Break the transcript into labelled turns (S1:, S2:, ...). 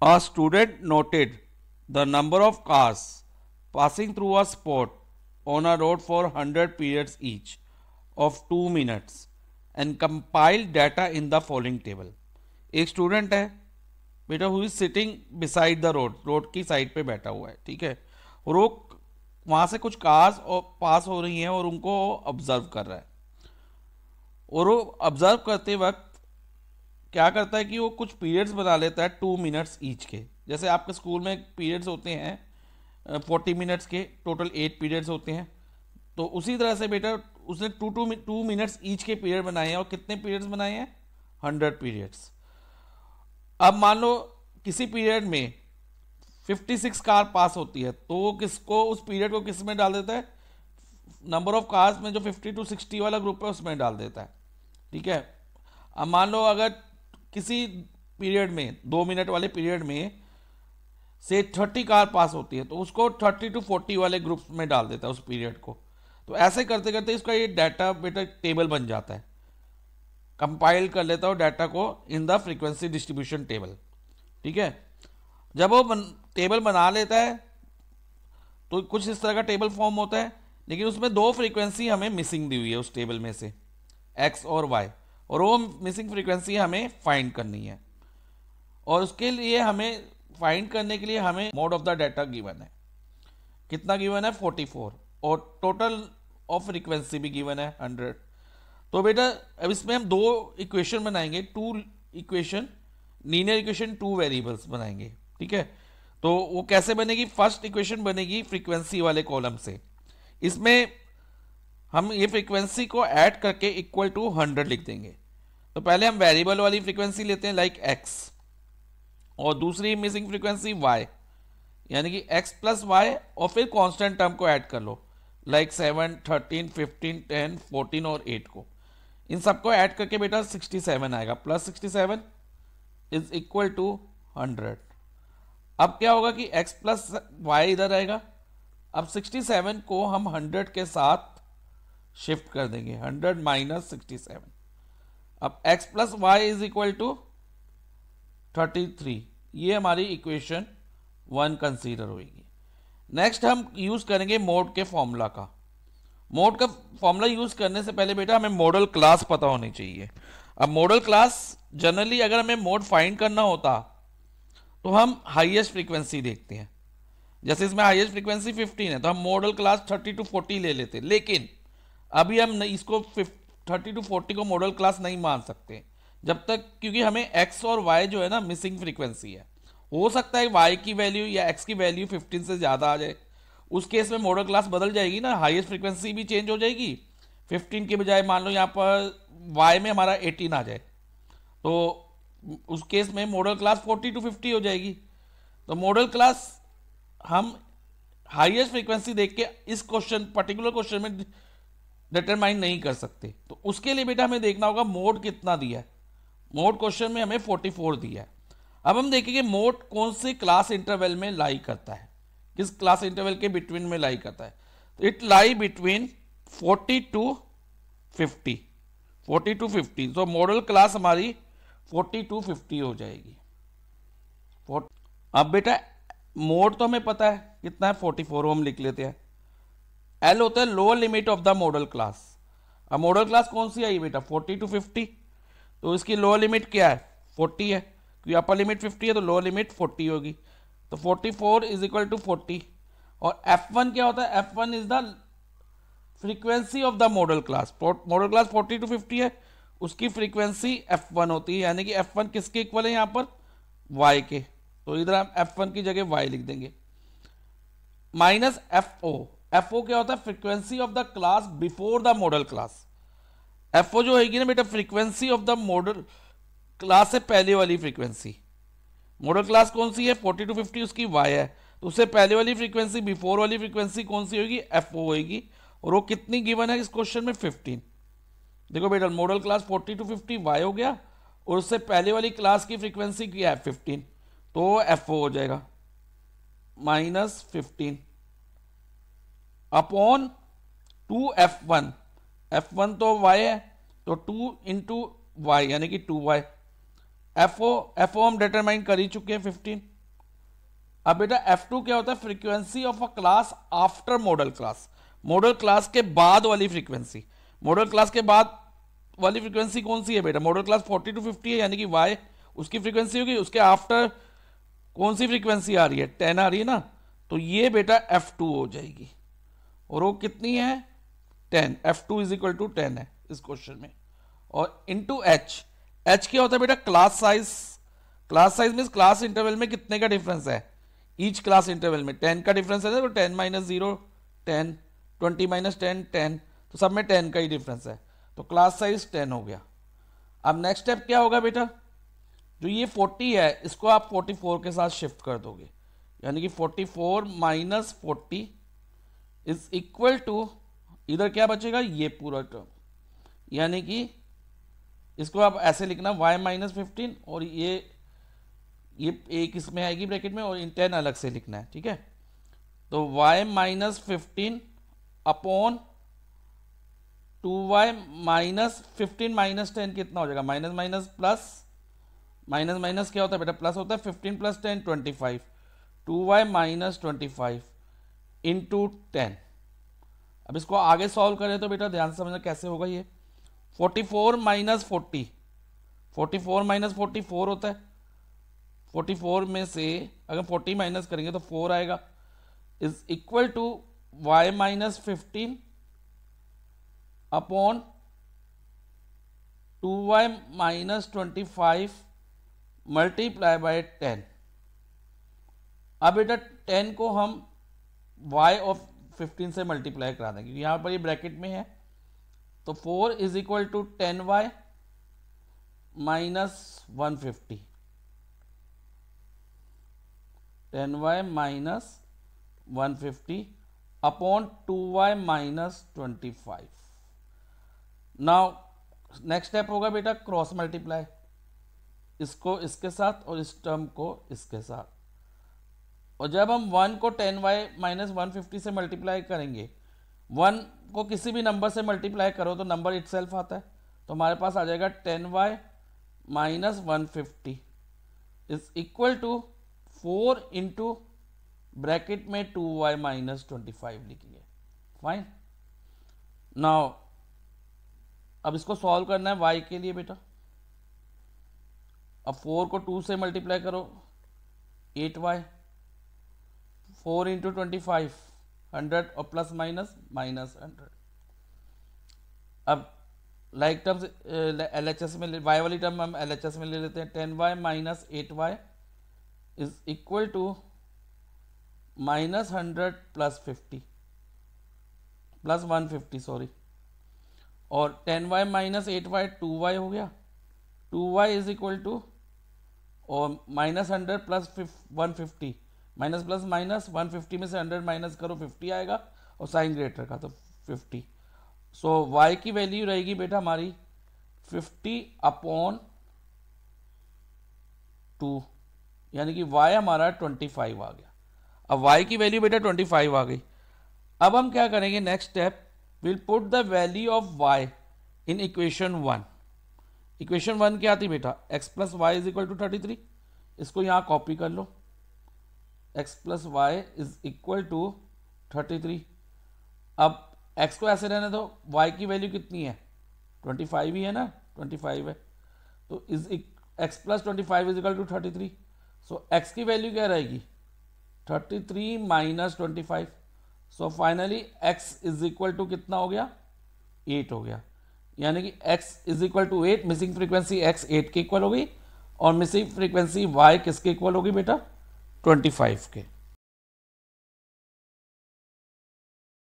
S1: A student noted the number of cars passing through a spot on a road for 100 periods each of 2 minutes and compiled data in the following table. एक student है बेटा who is sitting beside the road road की side पे बैठा हुआ है ठीक है वो वहाँ से कुछ कार्स और पास हो रही हैं और उनको ऑब्जर्व कर रहा है और वो ऑब्जर्व करते वक्त क्या करता है कि वो कुछ पीरियड्स बना लेता है टू मिनट्स ईच के जैसे आपके स्कूल में पीरियड्स होते हैं फोर्टी मिनट्स के टोटल एट पीरियड्स होते हैं तो उसी तरह से बेटा उसने two two two minutes each के पीरियड बनाए हैं और कितने पीरियड्स बनाए हैं हंड्रेड पीरियड्स अब मान लो किसी पीरियड में फिफ्टी सिक्स कार पास होती है तो वो किसको उस पीरियड को किस में डाल देता है नंबर ऑफ कार्स में जो फिफ्टी टू सिक्सटी वाला ग्रुप है उसमें डाल देता है ठीक है अब मान लो अगर किसी पीरियड में दो मिनट वाले पीरियड में से थर्टी कार पास होती है तो उसको थर्टी टू फोर्टी वाले ग्रुप में डाल देता है उस पीरियड को तो ऐसे करते करते इसका ये डाटा बेटा टेबल बन जाता है कंपाइल कर लेता हूँ डाटा को in the frequency distribution table ठीक है जब वो बन, टेबल बना लेता है तो कुछ इस तरह का टेबल फॉर्म होता है लेकिन उसमें दो फ्रीक्वेंसी हमें मिसिंग दी हुई है उस टेबल में से एक्स और वाई और वो मिसिंग फ्रीक्वेंसी हमें फाइंड करनी है और उसके लिए हमें फाइंड करने के लिए हमें mode of the data given है कितना गिवन है 44 और टोटल ऑफ फ्रीक्वेंसी भी गिवन है 100 तो बेटा अब इसमें हम दो इक्वेशन बनाएंगे two equation linear equation two variables बनाएंगे ठीक है तो वो कैसे बनेगी फर्स्ट इक्वेशन बनेगी फ्रीक्वेंसी वाले कॉलम से इसमें हम ये फ्रीक्वेंसी को ऐड करके इक्वल टू हंड्रेड लिख देंगे तो पहले हम वेरिएबल वाली फ्रीक्वेंसी लेते हैं लाइक एक्स और दूसरी मिसिंग फ्रीक्वेंसी वाई यानी कि एक्स प्लस वाई और फिर कांस्टेंट टर्म को ऐड कर लो like seven thirteen fifteen ten fourteen और एट को इन सबको ऐड करके बेटा सिक्सटी सेवन आएगा plus sixty seven is equal to hundred अब क्या होगा कि एक्स प्लस वाई इधर आएगा अब सिक्सटी सेवन को हम हंड्रेड के साथ शिफ्ट कर देंगे हंड्रेड माइनस सिक्सटी सेवन अब x plus Y is equal to thirty three ये हमारी इक्वेशन वन कंसीडर होगी नेक्स्ट हम यूज़ करेंगे मोड के फॉर्मूला का मोड का फॉर्मूला यूज़ करने से पहले बेटा हमें मॉडल क्लास पता होनी चाहिए अब मॉडल क्लास जनरली अगर हमें मोड फाइंड करना होता तो हम हाईएस्ट फ्रीक्वेंसी देखते हैं जैसे इसमें हाईएस्ट फ्रीक्वेंसी 15 है तो हम मॉडल क्लास 30 टू 40 ले लेते लेकिन अभी हम इसको थर्टी टू फोर्टी को मॉडल क्लास नहीं मान सकते जब तक क्योंकि हमें एक्स और वाई जो है ना मिसिंग फ्रीक्वेंसी है हो सकता है वाई की वैल्यू या एक्स की वैल्यू फिफ्टीन से ज़्यादा आ जाए उस केस में मॉडल क्लास बदल जाएगी ना हाईएस्ट फ्रीक्वेंसी भी चेंज हो जाएगी फिफ्टीन के बजाय मान लो यहाँ पर वाई में हमारा एटीन आ जाए तो उस केस में modal class forty to fifty हो जाएगी तो मॉडल क्लास हम हाइएस्ट फ्रीक्वेंसी देख के इस क्वेश्चन पर्टिकुलर क्वेश्चन में डिटरमाइन नहीं कर सकते तो उसके लिए बेटा हमें देखना होगा मोड कितना दिया है मोड क्वेश्चन में हमें 44 दिया है अब हम देखेंगे मोड कौन से क्लास इंटरवल में लाई करता है किस क्लास इंटरवल के बिटवीन में लाई करता है तो it lie between 40 to 50 40 to 50 तो मॉडल क्लास हमारी 40 टू 50 हो जाएगी अब बेटा मोड तो हमें पता है कितना है 44 फोर हम लिख लेते हैं एल होता है lower limit of the modal class अब मॉडल क्लास कौन सी आई बेटा फोर्टी टू फिफ्टी तो इसकी लोअर लिमिट क्या है फोर्टी है क्योंकि अपर लिमिट फिफ्टी है तो लोअर लिमिट फोर्टी होगी तो forty four is equal to forty और एफ वन क्या होता है F one is the frequency of the modal class modal class forty to fifty है उसकी फ्रीक्वेंसी एफ वन होती है यानी कि एफ वन किसके इक्वल है यहाँ पर वाई के तो इधर हम एफ वन की जगह वाई लिख देंगे minus F O F O क्या होता है frequency of the class before the modal class F O जो है ना बेटा frequency of the modal class से पहले वाली फ्रीक्वेंसी मॉडल क्लास कौन सी है फोर्टी टू फिफ्टी उसकी वाई है तो उससे पहले वाली फ्रीक्वेंसी बिफोर वाली फ्रीक्वेंसी कौन सी होगी एफ ओ होगी और वो कितनी गिवन है इस क्वेश्चन में फिफ्टीन देखो बेटा modal class forty to fifty y हो गया और उससे पहले वाली क्लास की फ्रीक्वेंसी क्या है फिफ्टीन तो एफ ओ हो जाएगा minus fifteen upon two F one F one तो वाई है तो टू इंटू वाई यानी कि two y F O F O हम डिटरमाइन कर ही चुके हैं फिफ्टीन अब बेटा एफ टू क्या होता है frequency of a class after modal class modal class के बाद वाली फ्रीक्वेंसी मॉडल क्लास के बाद वाली फ्रीक्वेंसी कौन सी है बेटा modal class forty to fifty है यानी कि वाई उसकी फ्रीक्वेंसी होगी उसके आफ्टर कौन सी फ्रीक्वेंसी आ रही है टेन आ रही है ना तो ये बेटा एफ टू हो जाएगी और वो कितनी है ten F two is equal to ten है इस क्वेश्चन में और इंटू एच एच क्या होता है बेटा class size class size mean class interval में कितने का डिफरेंस है ईच क्लास इंटरवल में टेन का डिफरेंस है तो ten minus zero ten twenty minus ten ten तो सब में टेन का ही डिफरेंस है तो क्लास साइज टेन हो गया अब नेक्स्ट स्टेप क्या होगा बेटा जो ये फोर्टी है इसको आप फोर्टी फोर के साथ शिफ्ट कर दोगे यानी कि forty four minus forty is equal to इधर क्या बचेगा ये पूरा टर्म यानी कि इसको आप ऐसे लिखना y माइनस फिफ्टीन और ये ये एक इसमें आएगी ब्रैकेट में और इन टेन अलग से लिखना है ठीक है तो y minus fifteen upon two Y minus fifteen minus ten कितना हो जाएगा minus minus plus minus minus क्या होता है बेटा प्लस होता है fifteen plus ten twenty five two Y minus twenty five into ten अब इसको आगे सॉल्व करें तो बेटा ध्यान से समझना कैसे होगा ये forty four minus forty forty four minus forty four होता है फोर्टी फोर में से अगर फोर्टी माइनस करेंगे तो फोर आएगा is equal to Y minus fifteen upon two Y minus twenty five multiply by ten अब बेटा टेन को हम वाई ऑफ फिफ्टीन से मल्टीप्लाई करा देंगे क्योंकि यहाँ पर ये ब्रैकेट में है तो four is equal to ten Y minus one fifty ten Y minus one fifty upon two Y minus twenty five now next step होगा बेटा क्रॉस मल्टीप्लाई इसको इसके साथ और इस टर्म को इसके साथ और जब हम वन को ten Y minus one fifty से मल्टीप्लाई करेंगे वन को किसी भी नंबर से मल्टीप्लाई करो तो नंबर इट आता है तो हमारे पास आ जाएगा ten Y minus one fifty is equal to four into bracket में two Y minus twenty five लिखेंगे फाइन नाउ अब इसको सॉल्व करना है वाई के लिए बेटा अब फोर को टू से मल्टीप्लाई करो eight Y four into twenty five hundred और प्लस माइनस माइनस हंड्रेड अब like terms L H S में वाई वाली टर्म हम एल एच एस में ले लेते हैं ten Y minus eight Y is equal to minus hundred plus fifty plus one fifty sorry और ten Y minus eight Y two Y हो गया two Y is equal to और minus hundred plus one fifty minus plus minus one fifty में से hundred minus करो fifty आएगा और sign greater का तो फिफ्टी सो वाई की वैल्यू रहेगी बेटा हमारी फिफ्टी अपॉन टू यानी कि वाई हमारा ट्वेंटी फाइव आ गया अब वाई की वैल्यू बेटा ट्वेंटी फाइव आ गई अब हम क्या करेंगे next step will put the value of Y in equation one equation one क्या आती बेटा X plus Y is equal to thirty three इसको यहाँ कॉपी कर लो X plus Y is equal to thirty three अब एक्स को ऐसे रहने दो वाई की वैल्यू कितनी है ट्वेंटी फाइव ही है ना ट्वेंटी फाइव है तो is X plus twenty five is equal to thirty three so X की वैल्यू क्या रहेगी thirty three minus twenty five so finally X is equal to कितना हो गया एट हो गया यानी कि x is equal to eight missing frequency x eight के इक्वल होगी और मिसिंग फ्रीक्वेंसी y किसके इक्वल होगी बेटा ट्वेंटी फाइव के